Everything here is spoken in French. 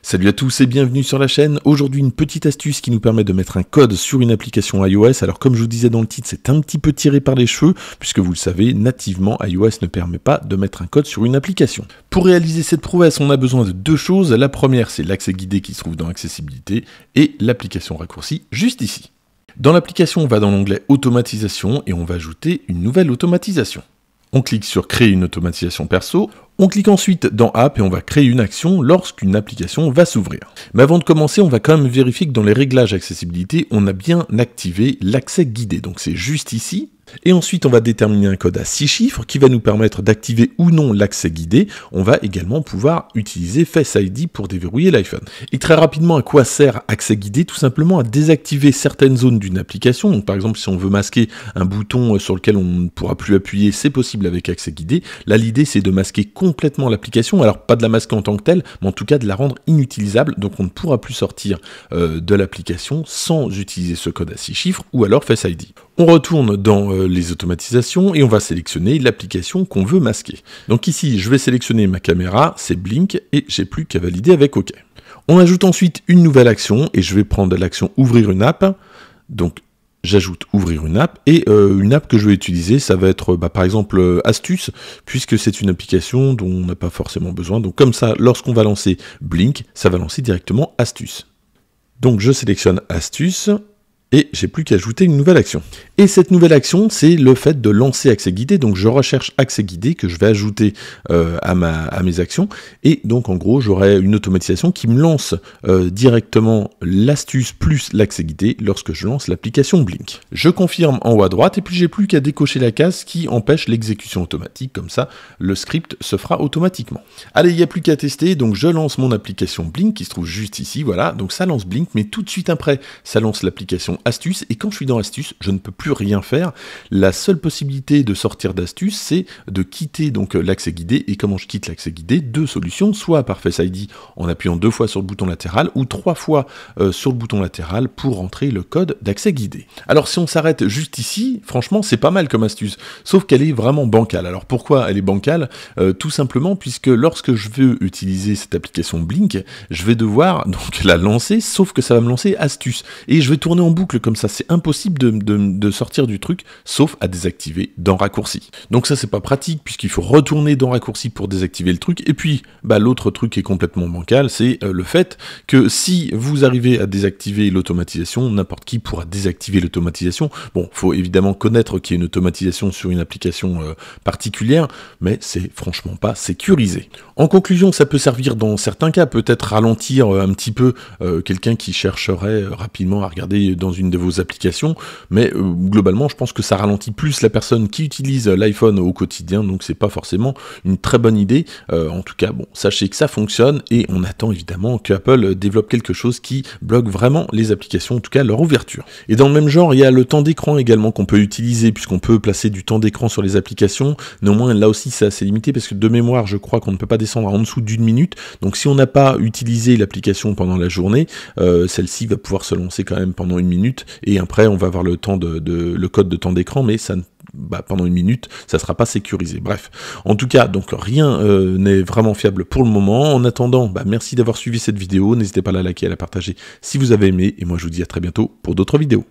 Salut à tous et bienvenue sur la chaîne. Aujourd'hui, une petite astuce qui nous permet de mettre un code sur une application iOS. Alors, comme je vous disais dans le titre, c'est un petit peu tiré par les cheveux, puisque vous le savez, nativement, iOS ne permet pas de mettre un code sur une application. Pour réaliser cette prouesse, on a besoin de deux choses. La première, c'est l'accès guidé qui se trouve dans Accessibilité et l'application raccourci juste ici. Dans l'application, on va dans l'onglet Automatisation et on va ajouter une nouvelle automatisation. On clique sur Créer une automatisation perso. On clique ensuite dans App et on va créer une action lorsqu'une application va s'ouvrir. Mais avant de commencer, on va quand même vérifier que dans les réglages accessibilité, on a bien activé l'accès guidé. Donc c'est juste ici, et ensuite, on va déterminer un code à 6 chiffres qui va nous permettre d'activer ou non l'accès guidé. On va également pouvoir utiliser Face ID pour déverrouiller l'iPhone. Et très rapidement, à quoi sert accès guidé Tout simplement à désactiver certaines zones d'une application. Donc, par exemple, si on veut masquer un bouton euh, sur lequel on ne pourra plus appuyer, c'est possible avec accès guidé. Là, l'idée, c'est de masquer complètement l'application. Alors, pas de la masquer en tant que telle, mais en tout cas de la rendre inutilisable. Donc, on ne pourra plus sortir euh, de l'application sans utiliser ce code à 6 chiffres ou alors Face ID. On retourne dans euh, les automatisations et on va sélectionner l'application qu'on veut masquer. Donc ici, je vais sélectionner ma caméra, c'est Blink, et j'ai plus qu'à valider avec OK. On ajoute ensuite une nouvelle action et je vais prendre l'action Ouvrir une app. Donc j'ajoute ouvrir une app et euh, une app que je vais utiliser ça va être bah, par exemple euh, astuce puisque c'est une application dont on n'a pas forcément besoin donc comme ça lorsqu'on va lancer blink ça va lancer directement astuce donc je sélectionne astuce et j'ai plus qu'à ajouter une nouvelle action. Et cette nouvelle action, c'est le fait de lancer accès guidé. Donc je recherche accès guidé que je vais ajouter euh, à, ma, à mes actions. Et donc en gros, j'aurai une automatisation qui me lance euh, directement l'astuce plus l'accès guidé lorsque je lance l'application Blink. Je confirme en haut à droite et puis j'ai plus qu'à décocher la case qui empêche l'exécution automatique. Comme ça, le script se fera automatiquement. Allez, il n'y a plus qu'à tester. Donc je lance mon application Blink qui se trouve juste ici. Voilà, donc ça lance Blink, mais tout de suite après, ça lance l'application astuce et quand je suis dans astuce je ne peux plus rien faire. La seule possibilité de sortir d'astuce c'est de quitter donc euh, l'accès guidé, et comment je quitte l'accès guidé Deux solutions, soit par Face ID en appuyant deux fois sur le bouton latéral, ou trois fois euh, sur le bouton latéral pour entrer le code d'accès guidé. Alors si on s'arrête juste ici, franchement c'est pas mal comme astuce, sauf qu'elle est vraiment bancale. Alors pourquoi elle est bancale euh, Tout simplement puisque lorsque je veux utiliser cette application Blink, je vais devoir donc la lancer, sauf que ça va me lancer astuce, et je vais tourner en boucle comme ça. C'est impossible de, sortir du truc, sauf à désactiver dans raccourci. Donc ça, c'est pas pratique, puisqu'il faut retourner dans raccourci pour désactiver le truc. Et puis, bah, l'autre truc qui est complètement bancal, c'est euh, le fait que si vous arrivez à désactiver l'automatisation, n'importe qui pourra désactiver l'automatisation. Bon, faut évidemment connaître qu'il y a une automatisation sur une application euh, particulière, mais c'est franchement pas sécurisé. En conclusion, ça peut servir dans certains cas, peut-être ralentir euh, un petit peu quelqu'un qui chercherait rapidement à regarder dans une une de vos applications, mais euh, globalement, je pense que ça ralentit plus la personne qui utilise euh, l'iPhone au quotidien, donc c'est pas forcément une très bonne idée. Euh, en tout cas, bon, sachez que ça fonctionne et on attend évidemment que Apple développe quelque chose qui bloque vraiment les applications, en tout cas leur ouverture. Et dans le même genre, il y a le temps d'écran également qu'on peut utiliser puisqu'on peut placer du temps d'écran sur les applications. Néanmoins, là aussi, c'est assez limité parce que de mémoire, je crois qu'on ne peut pas descendre en dessous d'une minute. Donc si on n'a pas utilisé l'application pendant la journée, celle-ci va pouvoir se lancer quand même pendant une minute et après on va avoir le, temps de, le code de temps d'écran, mais ça ne bah, pendant une minute, ça sera pas sécurisé. Bref, en tout cas, donc rien euh, n'est vraiment fiable pour le moment. En attendant, bah, merci d'avoir suivi cette vidéo. N'hésitez pas à la liker, à la partager si vous avez aimé. Et moi, je vous dis à très bientôt pour d'autres vidéos.